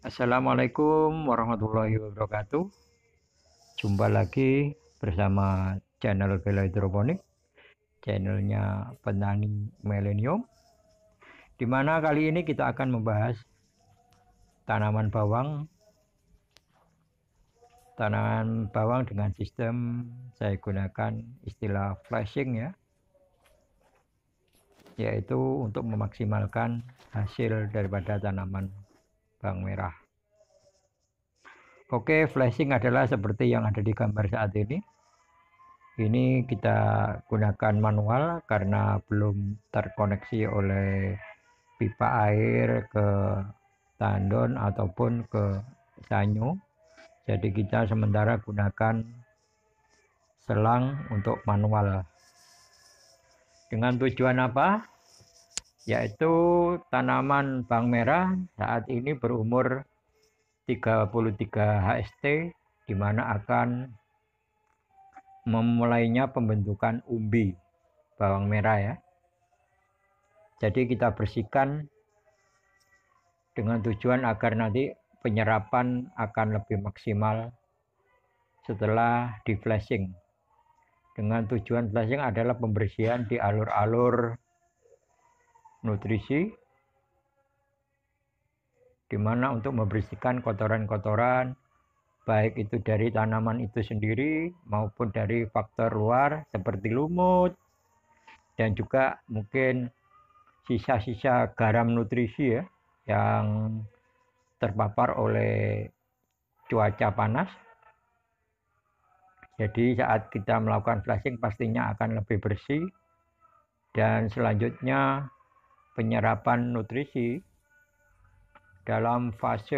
Assalamualaikum warahmatullahi wabarakatuh. Jumpa lagi bersama channel Bela Hidroponik, channelnya petani Millennium. Dimana kali ini kita akan membahas tanaman bawang, tanaman bawang dengan sistem saya gunakan istilah flashing ya, yaitu untuk memaksimalkan hasil daripada tanaman Bank merah. Oke, flashing adalah seperti yang ada di gambar saat ini. Ini kita gunakan manual karena belum terkoneksi oleh pipa air ke tandon ataupun ke sanyo. Jadi kita sementara gunakan selang untuk manual. Dengan tujuan apa? yaitu tanaman bawang merah saat ini berumur 33 HST di mana akan memulainya pembentukan umbi bawang merah ya. Jadi kita bersihkan dengan tujuan agar nanti penyerapan akan lebih maksimal setelah di flashing. Dengan tujuan flashing adalah pembersihan di alur-alur nutrisi di mana untuk membersihkan kotoran-kotoran baik itu dari tanaman itu sendiri maupun dari faktor luar seperti lumut dan juga mungkin sisa-sisa garam nutrisi ya yang terpapar oleh cuaca panas jadi saat kita melakukan flashing pastinya akan lebih bersih dan selanjutnya penyerapan nutrisi dalam fase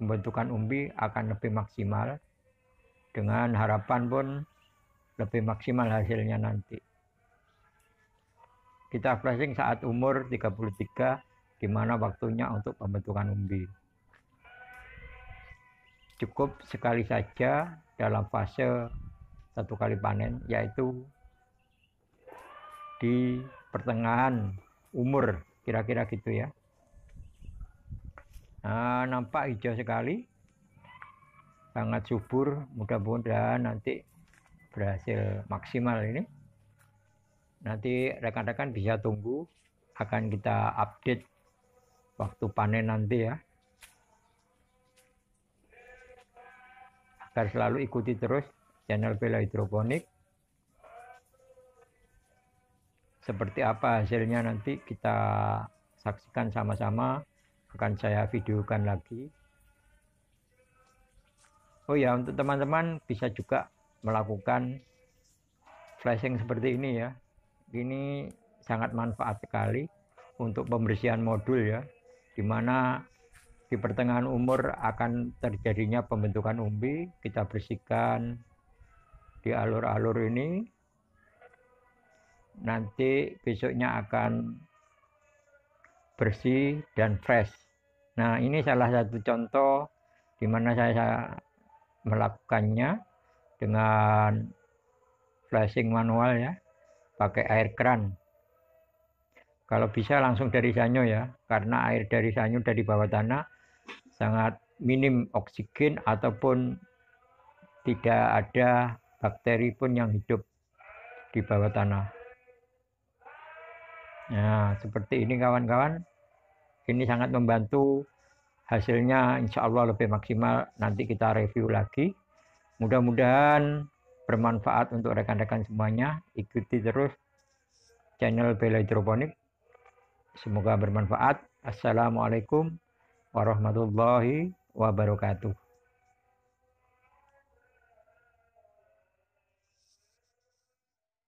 pembentukan umbi akan lebih maksimal dengan harapan pun lebih maksimal hasilnya nanti. Kita flashing saat umur 33 di mana waktunya untuk pembentukan umbi. Cukup sekali saja dalam fase satu kali panen yaitu di pertengahan umur kira-kira gitu ya nah, nampak hijau sekali sangat subur mudah-mudahan nanti berhasil maksimal ini nanti rekan-rekan bisa tunggu akan kita update waktu panen nanti ya agar selalu ikuti terus channel Bela Hidroponik Seperti apa hasilnya nanti kita saksikan sama-sama. Akan saya videokan lagi. Oh ya, untuk teman-teman bisa juga melakukan flashing seperti ini ya. Ini sangat manfaat sekali untuk pembersihan modul ya. Dimana di pertengahan umur akan terjadinya pembentukan umbi, kita bersihkan di alur-alur ini nanti besoknya akan bersih dan fresh. Nah, ini salah satu contoh dimana mana saya melakukannya dengan flashing manual ya, pakai air kran. Kalau bisa langsung dari sanyo ya, karena air dari sanyo dari bawah tanah sangat minim oksigen ataupun tidak ada bakteri pun yang hidup di bawah tanah. Nah, seperti ini kawan-kawan. Ini sangat membantu hasilnya insya Allah lebih maksimal. Nanti kita review lagi. Mudah-mudahan bermanfaat untuk rekan-rekan semuanya. Ikuti terus channel Bela Hidroponik. Semoga bermanfaat. Assalamualaikum warahmatullahi wabarakatuh.